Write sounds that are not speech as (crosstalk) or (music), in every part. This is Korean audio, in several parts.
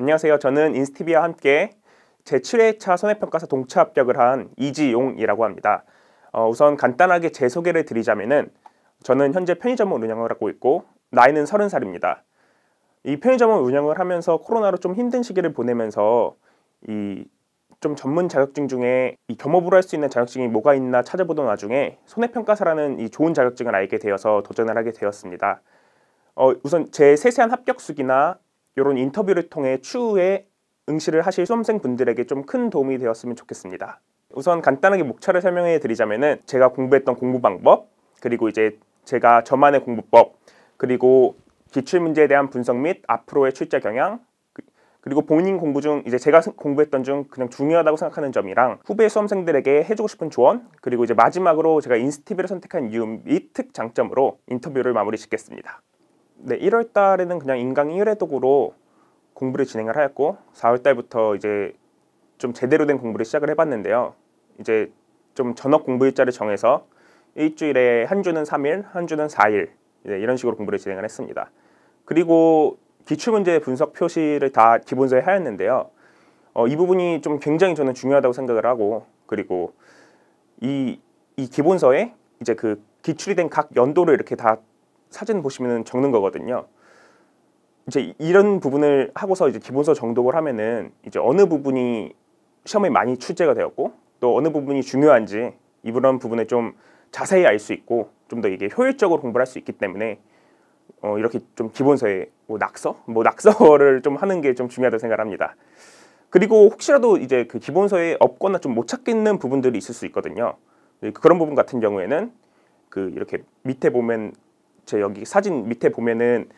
안녕하세요. 저는 인스티비와 함께 제7회차 손해평가사 동차 합격을 한 이지용이라고 합니다. 어, 우선 간단하게 제 소개를 드리자면은 저는 현재 편의점을 운영을 하고 있고 나이는 30살입니다. 이 편의점을 운영을 하면서 코로나로 좀 힘든 시기를 보내면서 이 좀 전문 자격증 중에 이 겸업으로 할 수 있는 자격증이 뭐가 있나 찾아보던 와중에 손해평가사라는 이 좋은 자격증을 알게 되어서 도전을 하게 되었습니다. 어, 우선 제 세세한 합격수기나 이런 인터뷰를 통해 추후에 응시를 하실 수험생분들에게 좀 큰 도움이 되었으면 좋겠습니다. 우선 간단하게 목차를 설명해 드리자면은 제가 공부했던 공부 방법 그리고 이제 제가 저만의 공부법 그리고 기출 문제에 대한 분석 및 앞으로의 출제 경향 그, 그리고 본인 공부 중 이제 제가 공부했던 중 그냥 중요하다고 생각하는 점이랑 후배 수험생들에게 해주고 싶은 조언 그리고 이제 마지막으로 제가 인스티비를 선택한 이유 및특 장점으로 인터뷰를 마무리 짓겠습니다. 네, 1월 달에는 그냥 인강 1회독으로 공부를 진행을 하였고 4월 달부터 이제 좀 제대로 된 공부를 시작을 해봤는데요. 이제 좀 전업 공부 일자를 정해서 일주일에 한 주는 3일, 한 주는 4일 네, 이런 식으로 공부를 진행을 했습니다. 그리고 기출문제 분석 표시를 다 기본서에 하였는데요. 어, 이 부분이 좀 굉장히 저는 중요하다고 생각을 하고 그리고 이, 이 기본서에 이제 그 기출이 된 각 연도를 이렇게 다 사진 보시면 적는 거거든요. 이제 이런 부분을 하고서 이제 기본서 정독을 하면은 이제 어느 부분이 시험에 많이 출제가 되었고 또 어느 부분이 중요한지 이런 부분에 좀 자세히 알 수 있고 좀 더 이게 효율적으로 공부할수 있기 때문에 어, 이렇게 좀 기본서에 뭐 낙서? 뭐 낙서를 좀 하는 게 좀 중요하다고 생각합니다. 그리고 혹시라도 이제 그 기본서에 없거나 좀 못 찾겠는 부분들이 있을 수 있거든요. 그 그런 부분 같은 경우에는 그 이렇게 밑에 보면 제 여기 사진 밑에 보면은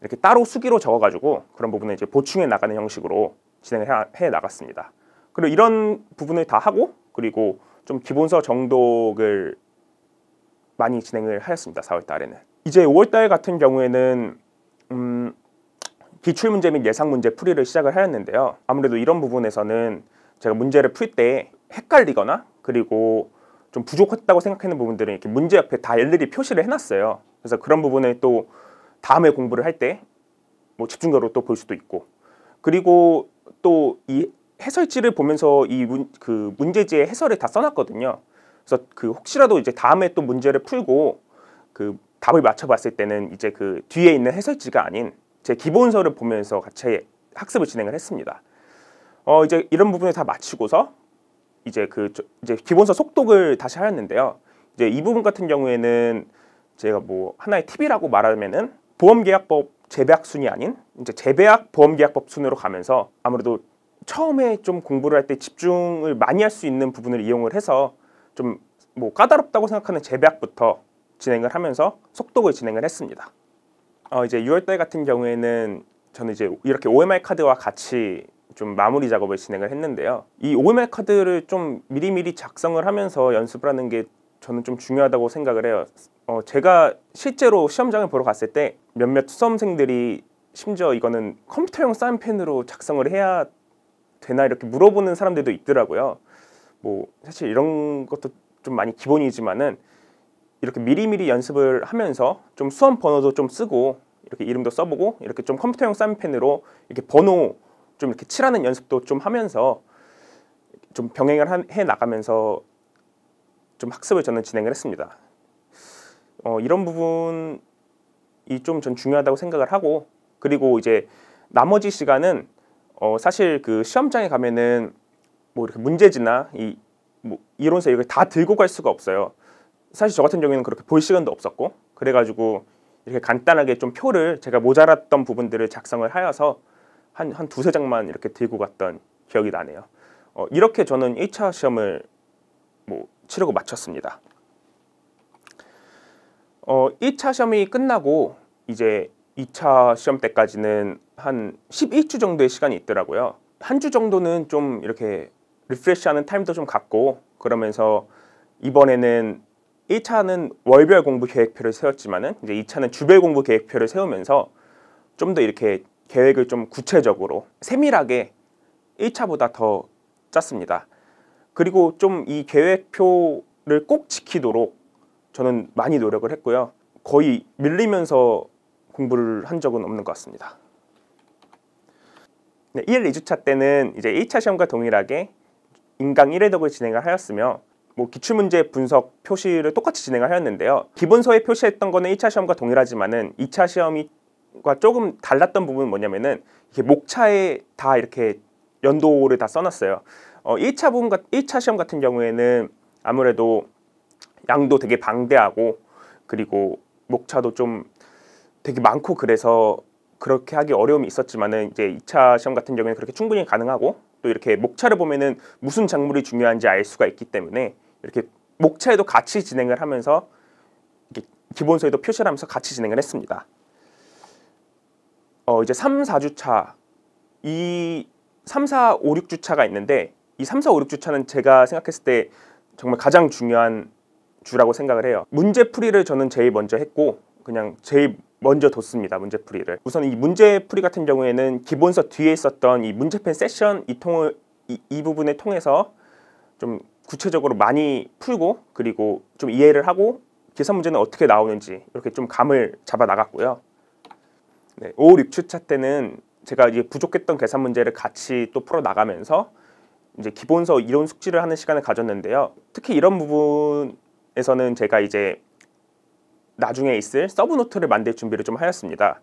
이렇게 따로 수기로 적어가지고 그런 부분을 이제 보충해 나가는 형식으로 진행을 해, 해 나갔습니다. 그리고 이런 부분을 다 하고 그리고 좀 기본서 정독을 많이 진행을 하였습니다. 4월 달에는. 이제 5월 달 같은 경우에는 음, 기출 문제 및 예상 문제 풀이를 시작을 하였는데요. 아무래도 이런 부분에서는 제가 문제를 풀 때 헷갈리거나 그리고 좀 부족했다고 생각하는 부분들은 이렇게 문제 옆에 다 일일이 표시를 해놨어요. 그래서 그런 부분에 또 다음에 공부를 할 때 뭐 집중적으로 또 볼 수도 있고 그리고 또 이 해설지를 보면서 이문그 문제지의 해설을 다 써놨거든요. 그래서 그 혹시라도 이제 다음에 또 문제를 풀고 그 답을 맞춰봤을 때는 이제 그 뒤에 있는 해설지가 아닌 제 기본서를 보면서 같이 학습을 진행을 했습니다. 어 이제 이런 부분을 다 마치고서 이제 그 이제 기본서 속독을 다시 하였는데요. 이제 이 부분 같은 경우에는 제가 뭐 하나의 팁이라고 말하면은 보험계약법 재배약 순이 아닌 이제 재배약 보험계약법 순으로 가면서 아무래도 처음에 좀 공부를 할 때 집중을 많이 할 수 있는 부분을 이용을 해서 좀 뭐 까다롭다고 생각하는 재배약부터 진행을 하면서 속독을 진행을 했습니다. 어 이제 6월달 같은 경우에는 저는 이제 이렇게 OMR 카드와 같이 좀 마무리 작업을 진행을 했는데요. 이 OMR 카드를 좀 미리미리 작성을 하면서 연습을 하는 게 저는 좀 중요하다고 생각을 해요. 어, 제가 실제로 시험장을 보러 갔을 때 몇몇 수험생들이 심지어 이거는 컴퓨터용 사인펜으로 작성을 해야 되나 이렇게 물어보는 사람들도 있더라고요. 뭐 사실 이런 것도 좀 많이 기본이지만은 이렇게 미리미리 연습을 하면서 좀 수험 번호도 좀 쓰고 이렇게 이름도 써보고 이렇게 좀 컴퓨터용 사인펜으로 이렇게 번호 좀 이렇게 칠하는 연습도 좀 하면서 좀 병행을 해 나가면서 좀 학습을 저는 진행을 했습니다. 어, 이런 부분이 좀 전 중요하다고 생각을 하고 그리고 이제 나머지 시간은 어, 사실 그 시험장에 가면은 뭐 이렇게 문제지나 이뭐 이론서 이걸 다 들고 갈 수가 없어요. 사실 저 같은 경우에는 그렇게 볼 시간도 없었고 그래가지고 이렇게 간단하게 좀 표를 제가 모자랐던 부분들을 작성을 하여서 한, 한 두 세 장만 이렇게 들고 갔던 기억이 나네요. 어, 이렇게 저는 1차 시험을 뭐 치르고 마쳤습니다. 어, 1차 시험이 끝나고 이제 2차 시험 때까지는 한 11주 정도의 시간이 있더라고요. 한 주 정도는 좀 이렇게 리프레시하는 타임도 좀 갖고 그러면서 이번에는 1차는 월별 공부 계획표를 세웠지만은 이제 2차는 주별 공부 계획표를 세우면서 좀 더 이렇게 계획을 좀 구체적으로 세밀하게 1차보다 더 짰습니다. 그리고 좀 이 계획표를 꼭 지키도록 저는 많이 노력을 했고요. 거의 밀리면서 공부를 한 적은 없는 것 같습니다. 네, 1, 2주차 때는 이제 1차 시험과 동일하게 인강 1회독을 진행을 하였으며 뭐 기출문제 분석 표시를 똑같이 진행을 하였는데요. 기본서에 표시했던 거는 1차 시험과 동일하지만은 2차 시험과 조금 달랐던 부분은 뭐냐면은 목차에 다 이렇게 연도를 다 써놨어요. 어, 1차 부분, 1차 시험 같은 경우에는 아무래도 양도 되게 방대하고 그리고 목차도 좀 되게 많고 그래서 그렇게 하기 어려움이 있었지만은 이제 2차 시험 같은 경우에는 그렇게 충분히 가능하고 또 이렇게 목차를 보면은 무슨 작물이 중요한지 알 수가 있기 때문에 이렇게 목차에도 같이 진행을 하면서 기본서에도 표시를 하면서 같이 진행을 했습니다. 어 이제 3, 4주차 이 3, 4, 5, 6주차가 있는데 이 3, 4, 5, 6주차는 제가 생각했을 때 정말 가장 중요한 주라고 생각을 해요. 문제풀이를 저는 제일 먼저 했고 그냥 제일 먼저 뒀습니다. 문제풀이를. 우선 이 문제풀이 같은 경우에는 기본서 뒤에 있었던 이 문제펜 세션 이 통을 이, 이 부분을 통해서 좀 구체적으로 많이 풀고 그리고 좀 이해를 하고 계산 문제는 어떻게 나오는지 이렇게 좀 감을 잡아 나갔고요. 네, 5, 6주차 때는 제가 이제 부족했던 계산 문제를 같이 또 풀어 나가면서 이제 기본서 이론 숙지를 하는 시간을 가졌는데요. 특히 이런 부분 에서는 제가 이제 나중에 있을 서브노트를 만들 준비를 좀 하였습니다.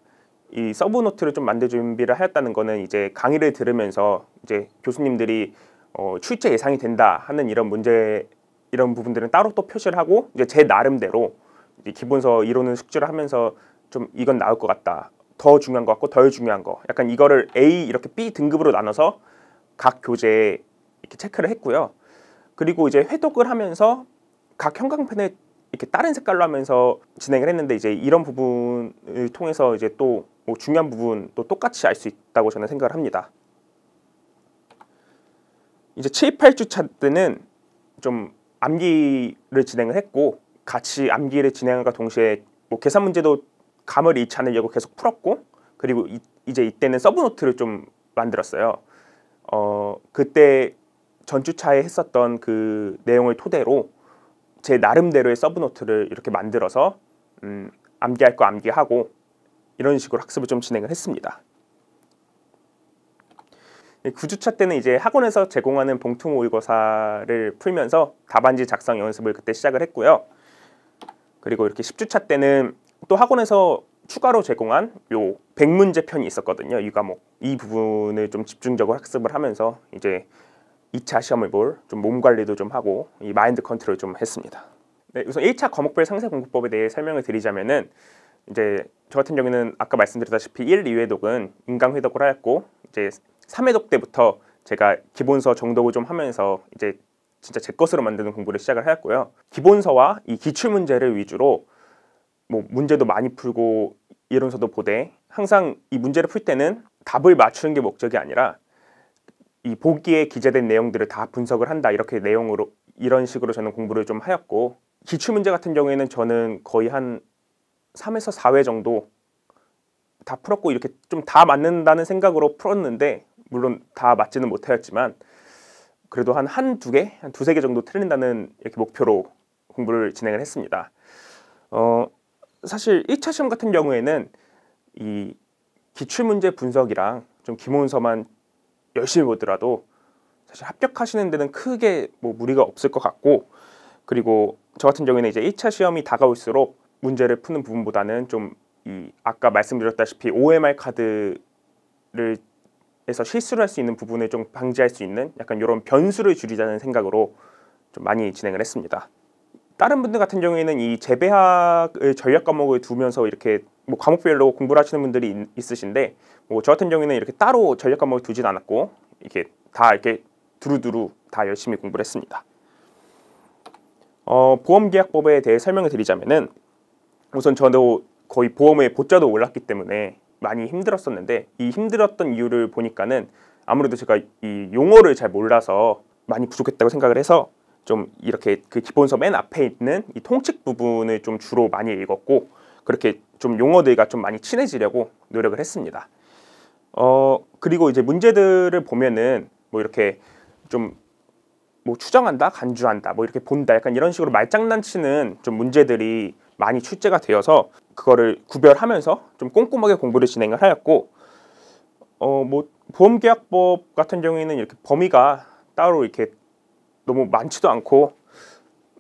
이 서브노트를 좀 만들 준비를 하였다는 거는 이제 강의를 들으면서 이제 교수님들이 어, 출제 예상이 된다 하는 이런 문제 이런 부분들은 따로 또 표시를 하고 이제 제 나름대로 이제 기본서 이론을 숙지를 하면서 좀 이건 나올 것 같다. 더 중요한 것 같고 덜 중요한 거. 약간 이거를 A 이렇게 B 등급으로 나눠서 각 교재에 이렇게 체크를 했고요. 그리고 이제 회독을 하면서 각형광펜에 이렇게 다른 색깔로 하면서 진행을 했는데 이제 이런 부분을 통해서 이제 또 뭐 중요한 부분도 똑같이 알 수 있다고 저는 생각을 합니다. 이제 7, 8주차 때는 좀 암기를 진행을 했고 같이 암기를 진행과 동시에 뭐 계산 문제도 감을 잃지 않으려고 계속 풀었고 그리고 이, 이제 이때는 서브노트를 좀 만들었어요. 어, 그때 전주차에 했었던 그 내용을 토대로 제 나름대로의 서브노트를 이렇게 만들어서 음, 암기할 거 암기하고 이런 식으로 학습을 좀 진행을 했습니다. 9주차 때는 이제 학원에서 제공하는 봉투 모의고사를 풀면서 답안지 작성 연습을 그때 시작을 했고요. 그리고 이렇게 10주차 때는 또 학원에서 추가로 제공한 요 100문제 편이 있었거든요. 이 과목. 이 부분을 좀 집중적으로 학습을 하면서 이제 2차 시험을 볼 좀 몸 관리도 좀 하고 이 마인드 컨트롤 좀 했습니다. 네, 우선 1차 과목별 상세 공부법에 대해 설명을 드리자면은 이제 저 같은 경우에는 아까 말씀드렸다시피 1, 2회독은 인강 회독을 하였고 이제 3회독 때부터 제가 기본서 정독을 좀 하면서 이제 진짜 제 것으로 만드는 공부를 시작을 하였고요. 기본서와 이 기출 문제를 위주로 뭐 문제도 많이 풀고 이론서도 보되 항상 이 문제를 풀 때는 답을 맞추는 게 목적이 아니라 이 보기에 기재된 내용들을 다 분석을 한다 이렇게 내용으로 이런 식으로 저는 공부를 좀 하였고 기출 문제 같은 경우에는 저는 거의 한 3에서 4회 정도 다 풀었고 이렇게 좀 다 맞는다는 생각으로 풀었는데 물론 다 맞지는 못하였지만 그래도 한 한 두 개, 한 두 세 개 정도 틀린다는 이렇게 목표로 공부를 진행을 했습니다. 어, 사실 1차 시험 같은 경우에는 이 기출문제 분석이랑 좀기문서만 열심히 보더라도 사실 합격하시는 데는 크게 뭐 무리가 없을 것 같고 그리고 저 같은 경우에는 이제 1차 시험이 다가올수록 문제를 푸는 부분보다는 좀 이 아까 말씀드렸다시피 OMR 카드를 에서 실수를 할 수 있는 부분을 좀 방지할 수 있는 약간 이런 변수를 줄이자는 생각으로 좀 많이 진행을 했습니다. 다른 분들 같은 경우에는 이 재배학을 전략 과목을 두면서 이렇게 뭐 과목별로 공부를 하시는 분들이 있, 있으신데 뭐 저 같은 경우에는 이렇게 따로 전략 과목을 두진 않았고 이렇게 다 이렇게 두루두루 다 열심히 공부를 했습니다. 어, 보험계약법에 대해 설명을 드리자면은 우선 저도 거의 보험의 보자도 올랐기 때문에 많이 힘들었었는데 이 힘들었던 이유를 보니까는 아무래도 제가 이 용어를 잘 몰라서 많이 부족했다고 생각을 해서 좀 이렇게 그 기본서 맨 앞에 있는 이 통칙 부분을 좀 주로 많이 읽었고 그렇게 좀 용어들과 좀 많이 친해지려고 노력을 했습니다. 어, 그리고 이제 문제들을 보면은 뭐 이렇게 좀 뭐 추정한다, 간주한다, 뭐 이렇게 본다, 약간 이런 식으로 말장난치는 좀 문제들이 많이 출제가 되어서 그거를 구별하면서 좀 꼼꼼하게 공부를 진행을 하였고 어 뭐 보험계약법 같은 경우에는 이렇게 범위가 따로 이렇게 너무 많지도 않고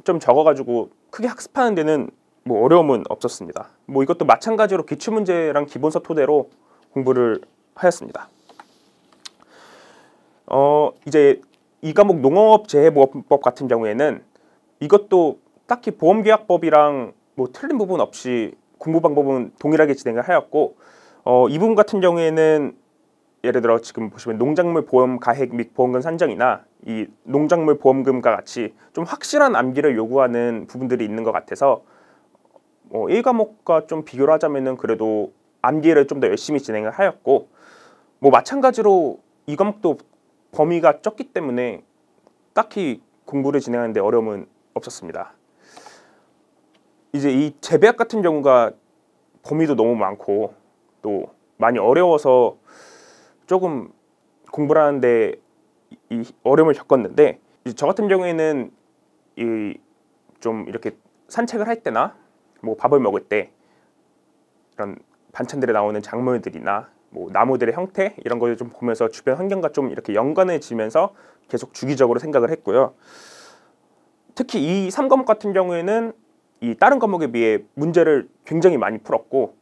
좀 적어가지고 크게 학습하는 데는 뭐 어려움은 없었습니다. 뭐 이것도 마찬가지로 기출 문제랑 기본서 토대로 공부를 하였습니다. 어 이제 이 과목 농업 재해보험법 같은 경우에는 이것도 딱히 보험계약법이랑 뭐 틀린 부분 없이 공부 방법은 동일하게 진행을 하였고 어, 이 부분 같은 경우에는 예를 들어 지금 보시면 농작물 보험 가액 및 보험금 산정이나 이 농작물 보험금과 같이 좀 확실한 암기를 요구하는 부분들이 있는 것 같아서 어, 1과목과 좀 비교를 하자면은 그래도 암기를 좀 더 열심히 진행을 하였고 뭐 마찬가지로 이 과목도 범위가 적기 때문에 딱히 공부를 진행하는데 어려움은 없었습니다. 이제 이 재배학 같은 경우가 범위도 너무 많고 또 많이 어려워서 조금 공부를 하는데 이 어려움을 겪었는데 이제 저 같은 경우에는 이 좀 이렇게 산책을 할 때나 뭐 밥을 먹을 때 이런 반찬들에 나오는 작물들이나 뭐 나무들의 형태 이런 것을 좀 보면서 주변 환경과 좀 이렇게 연관해 지면서 계속 주기적으로 생각을 했고요. 특히 이 3과목 같은 경우에는 이 다른 과목에 비해 문제를 굉장히 많이 풀었고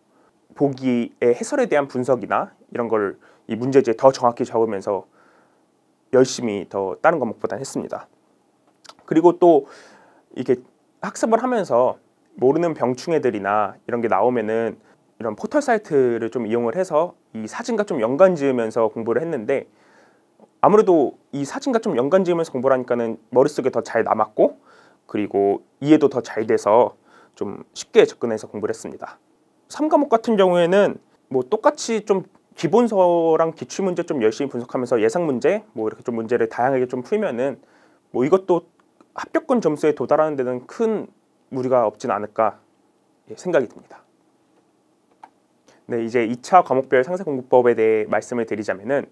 보기의 해설에 대한 분석이나 이런 걸 이 문제지에 더 정확히 적으면서 열심히 더 다른 과목보다 했습니다. 그리고 또 이게 학습을 하면서 모르는 병충해들이나 이런 게 나오면은 이런 포털 사이트를 좀 이용을 해서 이 사진과 좀 연관 지으면서 공부를 했는데 아무래도 이 사진과 좀 연관 지으면서 공부를 하니까는 머릿속에 더 잘 남았고 그리고 이해도 더 잘 돼서 좀 쉽게 접근해서 공부를 했습니다. 3과목 같은 경우에는 뭐 똑같이 좀 기본서랑 기출 문제 좀 열심히 분석하면서 예상 문제 뭐 이렇게 좀 문제를 다양하게 좀 풀면은 뭐 이것도 합격권 점수에 도달하는 데는 큰 무리가 없진 않을까 예, 생각이 듭니다. 네, 이제 2차 과목별 상세 공부법에 대해 말씀을 드리자면은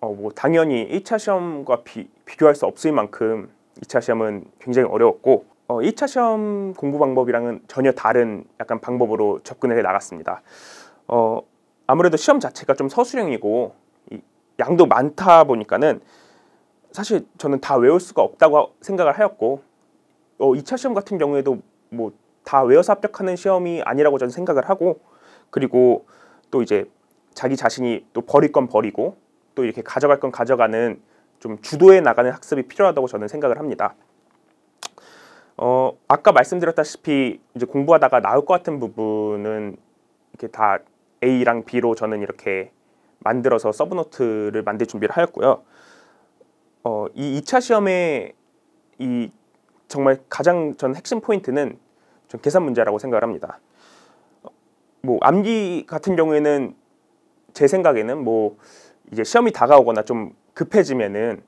어, 뭐 당연히 1차 시험과 비, 비교할 수 없을 만큼 2차 시험은 굉장히 어려웠고 어, 2차 시험 공부 방법이랑은 전혀 다른 약간 방법으로 접근을 해 나갔습니다. 어, 아무래도 시험 자체가 좀 서술형이고 이, 양도 많다 보니까는 사실 저는 다 외울 수가 없다고 생각을 하였고 어, 2차 시험 같은 경우에도 뭐 다 외워서 합격하는 시험이 아니라고 저는 생각을 하고 그리고 또 이제 자기 자신이 또 버릴 건 버리고 또 이렇게 가져갈 건 가져가는 좀 주도해 나가는 학습이 필요하다고 저는 생각을 합니다. 어, 아까 말씀드렸다시피 이제 공부하다가 나올 것 같은 부분은 이렇게 다 A랑 B로 저는 이렇게 만들어서 서브노트를 만들 준비를 하였고요. 어, 이 2차 시험에 이 정말 가장 전 핵심 포인트는 전 계산 문제라고 생각을 합니다. 뭐 암기 같은 경우에는 제 생각에는 뭐 이제 시험이 다가오거나 좀 급해지면은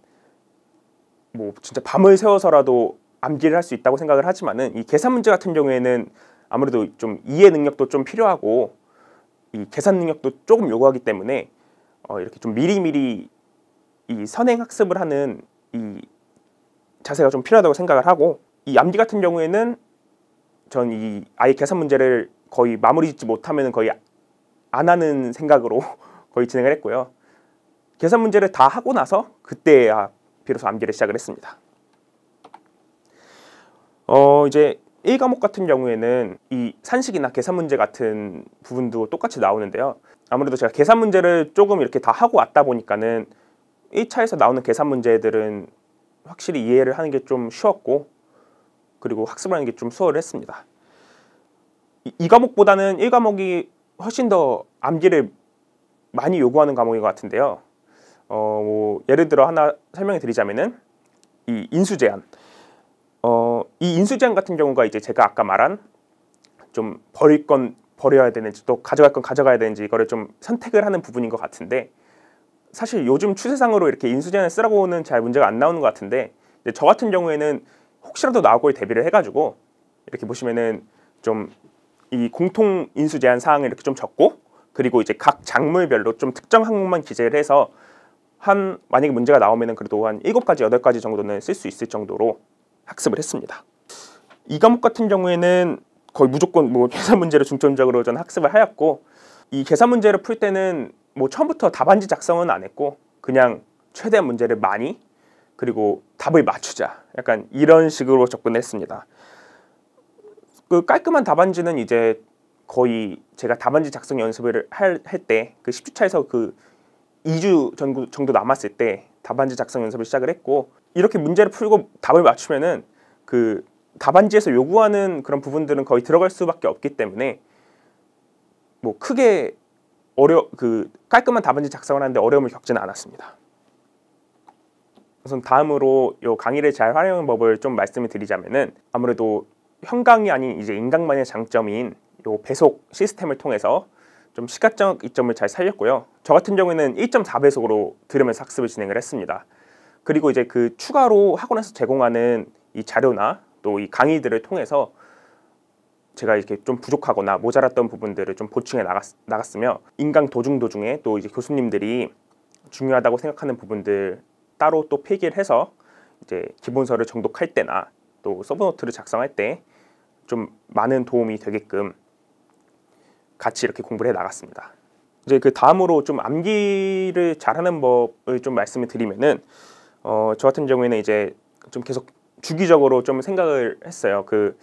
뭐 진짜 밤을 새워서라도 암기를 할 수 있다고 생각을 하지만은 이 계산 문제 같은 경우에는 아무래도 좀 이해 능력도 좀 필요하고 이 계산 능력도 조금 요구하기 때문에 어 이렇게 좀 미리미리 이 선행 학습을 하는 이 자세가 좀 필요하다고 생각을 하고 이 암기 같은 경우에는 전 이 아예 계산 문제를 거의 마무리 짓지 못하면 거의 안 하는 생각으로 (laughs) 거의 진행을 했고요. 계산 문제를 다 하고 나서 그때야 비로소 암기를 시작을 했습니다. 어 이제 1과목 같은 경우에는 이 산식이나 계산 문제 같은 부분도 똑같이 나오는데요. 아무래도 제가 계산 문제를 조금 이렇게 다 하고 왔다 보니까는 1차에서 나오는 계산 문제들은 확실히 이해를 하는 게 좀 쉬웠고 그리고 학습하는 을게좀 수월했습니다. 이, 이 과목보다는 1과목이 훨씬 더 암기를 많이 요구하는 과목인 것 같은데요. 어, 뭐 예를 들어 하나 설명해 드리자면은 이 인수 제한. 어, 이 인수 제한 같은 경우가 이제 제가 아까 말한 좀 버릴 건 버려야 되는지 또 가져갈 건 가져가야 되는지 이거를 좀 선택을 하는 부분인 것 같은데 사실 요즘 추세상으로 이렇게 인수제한을 쓰라고는 잘 문제가 안 나오는 것 같은데 저 같은 경우에는 혹시라도 나올 고에 대비를 해가지고 이렇게 보시면은 좀 이 공통 인수 제한 사항을 이렇게 좀 적고 그리고 이제 각 작물별로 좀 특정 항목만 기재를 해서 한 만약에 문제가 나오면은 그래도 한 일곱 가지 여덟 가지 정도는 쓸 수 있을 정도로 학습을 했습니다. 이 과목 같은 경우에는 거의 무조건 뭐 (laughs) 계산 문제를 중점적으로 저는 학습을 하였고 이 계산 문제를 풀 때는 뭐 처음부터 답안지 작성은 안 했고 그냥 최대한 문제를 많이 그리고 답을 맞추자 약간 이런 식으로 접근했습니다. 그 깔끔한 답안지는 이제 거의 제가 답안지 작성 연습을 할 때 그 10주차에서 그 2주 그 전구, 정도 남았을 때 답안지 작성 연습을 시작을 했고 이렇게 문제를 풀고 답을 맞추면은 그 답안지에서 요구하는 그런 부분들은 거의 들어갈 수밖에 없기 때문에 뭐 크게 어려 그 깔끔한 답안지 작성을 하는데 어려움을 겪지는 않았습니다. 우선 다음으로 요 강의를 잘 활용하는 법을 좀 말씀을 드리자면은 아무래도 현강이 아닌 이제 인강만의 장점인 요 배속 시스템을 통해서 좀 시각적 이점을 잘 살렸고요. 저 같은 경우에는 1.4배속으로 들으면서 학습을 진행을 했습니다. 그리고 이제 그 추가로 학원에서 제공하는 이 자료나 또 이 강의들을 통해서 제가 이렇게 좀 부족하거나 모자랐던 부분들을 좀 보충해 나갔, 나갔으며 인강 도중 도중에 또 이제 교수님들이 중요하다고 생각하는 부분들 따로 또폐기를 해서 이제 기본서를 정독할 때나 또 서브노트를 작성할 때 좀 많은 도움이 되게끔 같이 이렇게 공부를 해 나갔습니다. 이제 그 다음으로 좀 암기를 잘하는 법을 좀 말씀을 드리면은 어, 저 같은 경우에는 이제 좀 계속 주기적으로 좀 생각을 했어요. 그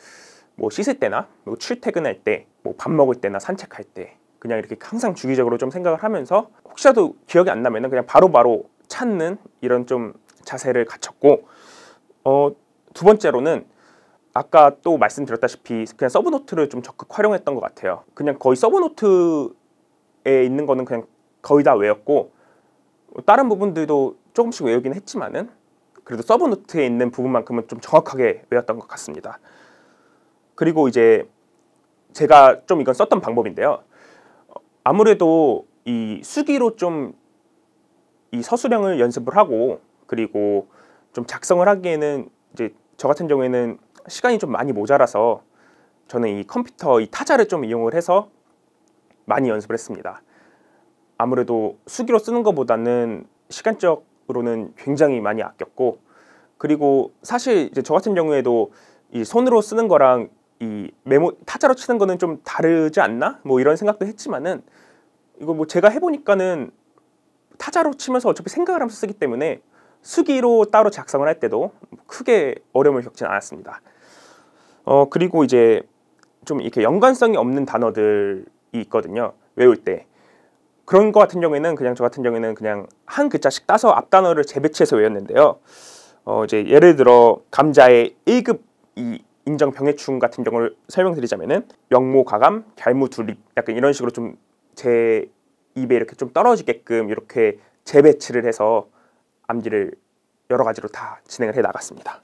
뭐 씻을 때나 뭐 출퇴근할 때, 뭐 밥 먹을 때나 산책할 때 그냥 이렇게 항상 주기적으로 좀 생각을 하면서 혹시라도 기억이 안 나면은 그냥 바로바로 바로 찾는 이런 좀 자세를 갖췄고 어, 두 번째로는 아까 또 말씀드렸다시피 그냥 서브 노트를 좀 적극 활용했던 것 같아요. 그냥 거의 서브 노트에 있는 거는 그냥 거의 다 외웠고 뭐 다른 부분들도 조금씩 외우긴 했지만은 그래도 서브 노트에 있는 부분만큼은 좀 정확하게 외웠던 것 같습니다. 그리고 이제 제가 좀 이건 썼던 방법인데요. 아무래도 이 수기로 좀 이 서술형을 연습을 하고 그리고 좀 작성을 하기에는 이제 저 같은 경우에는 시간이 좀 많이 모자라서 저는 이 컴퓨터 이 타자를 좀 이용을 해서 많이 연습을 했습니다. 아무래도 수기로 쓰는 것보다는 시간적으로는 굉장히 많이 아꼈고 그리고 사실 이제 저 같은 경우에도 이 손으로 쓰는 거랑 이 메모 타자로 치는 거는 좀 다르지 않나? 뭐 이런 생각도 했지만은 이거 뭐 제가 해보니까는 타자로 치면서 어차피 생각을 하면서 쓰기 때문에 수기로 따로 작성을 할 때도 크게 어려움을 겪진 않았습니다. 어 그리고 이제 좀 이렇게 연관성이 없는 단어들이 있거든요. 외울 때 그런 거 같은 경우에는 그냥 저 같은 경우에는 그냥 한 글자씩 따서 앞 단어를 재배치해서 외웠는데요. 어 이제 예를 들어 감자의 1급 이 인정병해충 같은 경우를 설명드리자면은 영모과감, 결무두립 약간 이런 식으로 좀 제 입에 이렇게 좀 떨어지게끔 이렇게 재배치를 해서 암기를 여러 가지로 다 진행을 해 나갔습니다.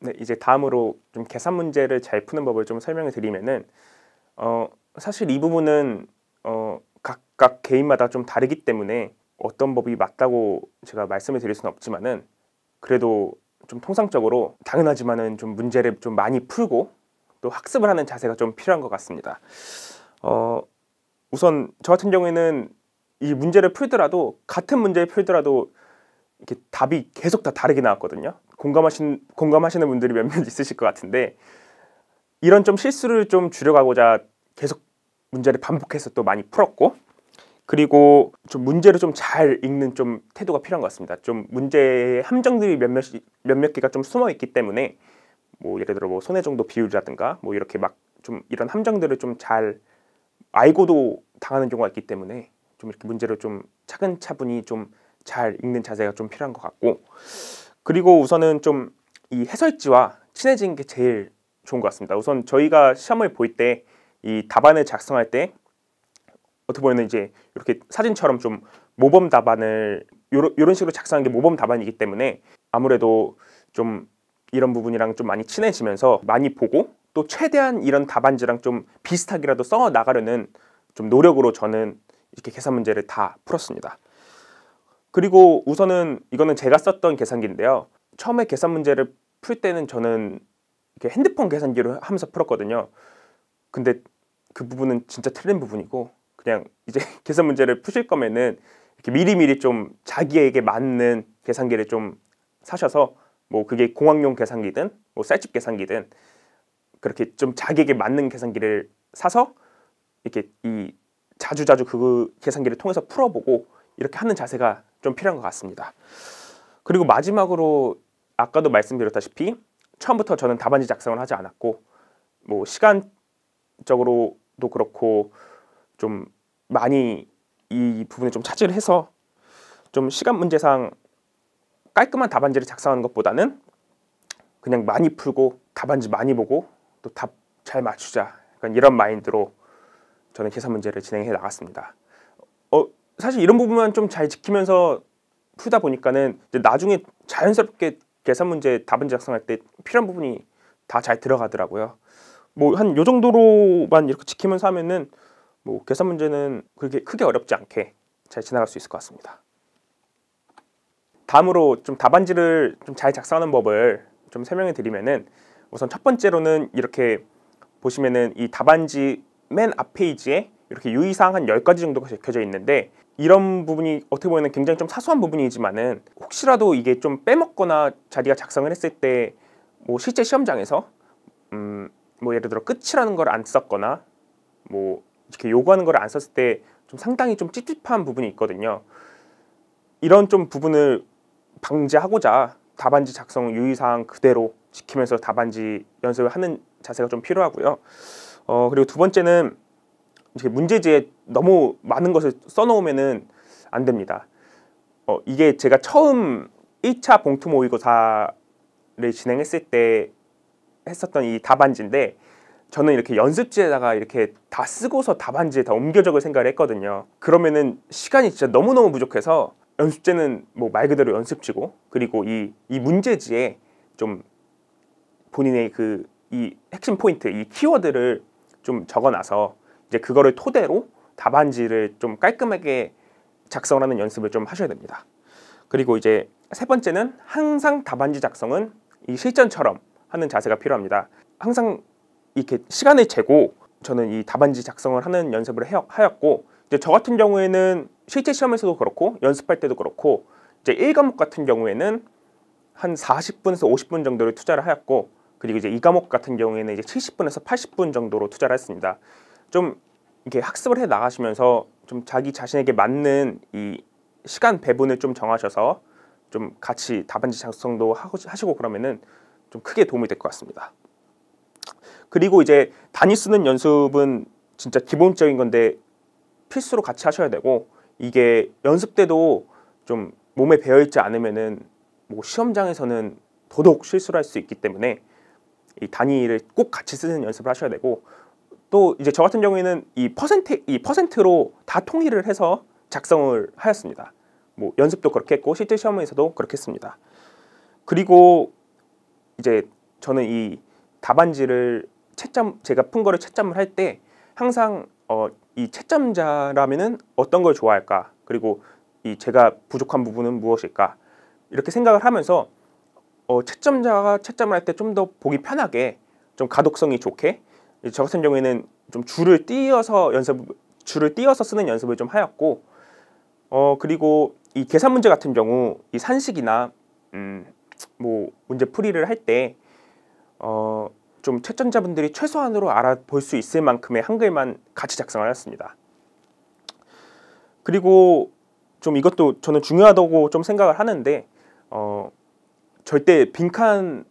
네, 이제 다음으로 좀 계산 문제를 잘 푸는 법을 좀 설명을 드리면은 어, 사실 이 부분은 어, 각각 개인마다 좀 다르기 때문에 어떤 법이 맞다고 제가 말씀을 드릴 수는 없지만은 그래도 좀 통상적으로 당연하지만은 좀 문제를 좀 많이 풀고 또 학습을 하는 자세가 좀 필요한 것 같습니다. 어, 우선 저 같은 경우에는 이 문제를 풀더라도 같은 문제를 풀더라도 이렇게 답이 계속 다 다르게 나왔거든요. 공감하신 공감하시는 분들이 몇 명 (laughs) 있으실 것 같은데 이런 좀 실수를 좀 줄여가고자 계속 문제를 반복해서 또 많이 풀었고 그리고 좀 문제를 좀 잘 읽는 좀 태도가 필요한 것 같습니다. 좀 문제의 함정들이 몇몇 몇몇 개가 좀 숨어 있기 때문에 뭐 예를 들어 뭐 손해 정도 비율이라든가 뭐 이렇게 막 좀 이런 함정들을 좀 잘 알고도 당하는 경우가 있기 때문에 좀 이렇게 문제를 좀 차근차분히 좀 잘 읽는 자세가 좀 필요한 것 같고 그리고 우선은 좀 이 해설지와 친해지는 게 제일 좋은 것 같습니다. 우선 저희가 시험을 볼 때 이 답안을 작성할 때 어떻게 보면 이제 이렇게 사진처럼 좀 모범 답안을 요 이런 식으로 작성한 게 모범 답안이기 때문에 아무래도 좀 이런 부분이랑 좀 많이 친해지면서 많이 보고 또 최대한 이런 답안지랑 좀 비슷하게라도 써 나가려는 좀 노력으로 저는 이렇게 계산 문제를 다 풀었습니다. 그리고 우선은 이거는 제가 썼던 계산기인데요. 처음에 계산 문제를 풀 때는 저는 이렇게 핸드폰 계산기로 하면서 풀었거든요. 근데 그 부분은 진짜 틀린 부분이고 그냥 이제 (laughs) 계산 문제를 푸실 거면은 이렇게 미리미리 좀 자기에게 맞는 계산기를 좀 사셔서 뭐 그게 공학용 계산기든 뭐셀집 계산기든 그렇게 좀 자기에게 맞는 계산기를 사서 이렇게 이 자주자주 그 계산기를 통해서 풀어보고 이렇게 하는 자세가 좀 필요한 것 같습니다. 그리고 마지막으로 아까도 말씀드렸다시피 처음부터 저는 답안지 작성을 하지 않았고 뭐 시간적으로도 그렇고 좀 많이 이 부분을 좀 차지를 해서 좀 시간 문제상 깔끔한 답안지를 작성하는 것보다는 그냥 많이 풀고 답안지 많이 보고 또 답 잘 맞추자 그러니까 이런 마인드로 저는 계산 문제를 진행해 나갔습니다. 어, 사실 이런 부분만 좀 잘 지키면서 풀다 보니까는 이제 나중에 자연스럽게 계산 문제 답안지 작성할 때 필요한 부분이 다 잘 들어가더라고요. 뭐 한 요 정도로만 이렇게 지키면서 하면은 뭐 계산 문제는 그렇게 크게 어렵지 않게 잘 지나갈 수 있을 것 같습니다. 다음으로 좀 답안지를 좀 잘 작성하는 법을 좀 설명해 드리면은 우선 첫 번째로는 이렇게 보시면은 이 답안지 맨 앞 페이지에 이렇게 유의사항 한 10가지 정도가 적혀져 있는데 이런 부분이 어떻게 보면 굉장히 좀 사소한 부분이지만은 혹시라도 이게 좀 빼먹거나 자기가 작성을 했을 때 뭐 실제 시험장에서 음뭐 예를 들어 끝이라는 걸 안 썼거나 뭐 이렇게 요구하는 걸 안 썼을 때 좀 상당히 좀 찝찝한 부분이 있거든요. 이런 좀 부분을 방지하고자 답안지 작성 유의사항 그대로 지키면서 답안지 연습을 하는 자세가 좀 필요하고요. 어, 그리고 두 번째는 이렇게 문제지에 너무 많은 것을 써놓으면은 안 됩니다. 어, 이게 제가 처음 1차 봉투 모의고사를 진행했을 때 했었던 이 답안지인데 저는 이렇게 연습지에다가 이렇게 다 쓰고서 답안지에 다 옮겨 적을 생각을 했거든요. 그러면은 시간이 진짜 너무너무 부족해서 연습지는 뭐 말 그대로 연습지고 그리고 이, 이 문제지에 좀 본인의 그 이 핵심 포인트, 이 키워드를 좀 적어놔서 이제 그거를 토대로 답안지를 좀 깔끔하게 작성하는 연습을 좀 하셔야 됩니다. 그리고 이제 세 번째는 항상 답안지 작성은 이 실전처럼 하는 자세가 필요합니다. 항상 이렇게 시간을 재고 저는 이 답안지 작성을 하는 연습을 해, 하였고 이제 저 같은 경우에는 실제 시험에서도 그렇고 연습할 때도 그렇고 이제 1과목 같은 경우에는 한 40분에서 50분 정도를 투자를 하였고 그리고 이제 2과목 같은 경우에는 이제 70분에서 80분 정도로 투자를 했습니다. 좀 이렇게 학습을 해 나가시면서 좀 자기 자신에게 맞는 이 시간 배분을 좀 정하셔서 좀 같이 답안지 작성도 하시고 그러면은 좀 크게 도움이 될 것 같습니다. 그리고 이제 단위 쓰는 연습은 진짜 기본적인 건데 필수로 같이 하셔야 되고 이게 연습 때도 좀 몸에 배어 있지 않으면은 뭐 시험장에서는 더더욱 실수를 할 수 있기 때문에 이 단위를 꼭 같이 쓰는 연습을 하셔야 되고 또 이제 저 같은 경우에는 이 퍼센트 이 퍼센트로 다 통일을 해서 작성을 하였습니다. 뭐 연습도 그렇게 했고 실제 시험에서도 그렇게 했습니다. 그리고 이제 저는 이 답안지를 채점 제가 푼 거를 채점을 할 때 항상 어, 이 채점자라면은 어떤 걸 좋아할까 그리고 이 제가 부족한 부분은 무엇일까 이렇게 생각을 하면서 어, 채점자가 채점을 할 때 좀 더 보기 편하게 좀 가독성이 좋게 저 같은 경우에는 좀 줄을 띄어서 연습 줄을 띄어서 쓰는 연습을 좀 하였고 어 그리고 이 계산 문제 같은 경우 이 산식이나 음 뭐 문제 풀이를 할때어 좀 채점자분들이 최소한으로 알아볼 수 있을 만큼의 한글만 같이 작성을 했습니다. 그리고 좀 이것도 저는 중요하다고 좀 생각을 하는데 어, 절대 빈칸으로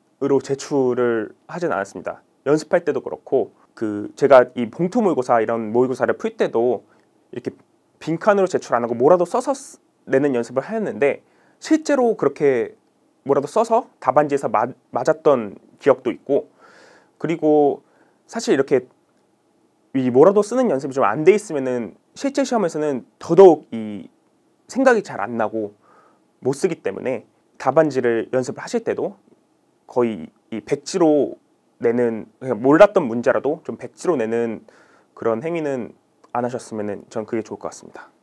제출을 하진 않았습니다. 연습할 때도 그렇고 그 제가 이 봉투 모의고사 이런 모의고사를 풀 때도 이렇게 빈칸으로 제출 안 하고 뭐라도 써서 내는 연습을 했는데 실제로 그렇게 뭐라도 써서 답안지에서 맞, 맞았던 기억도 있고 그리고 사실 이렇게 이 뭐라도 쓰는 연습이 좀 안 돼 있으면은 실제 시험에서는 더더욱 이 생각이 잘 안 나고 못 쓰기 때문에 답안지를 연습을 하실 때도 거의 이 백지로 내는 그러니까 몰랐던 문제라도 좀 백지로 내는 그런 행위는 안 하셨으면은 전 그게 좋을 것 같습니다.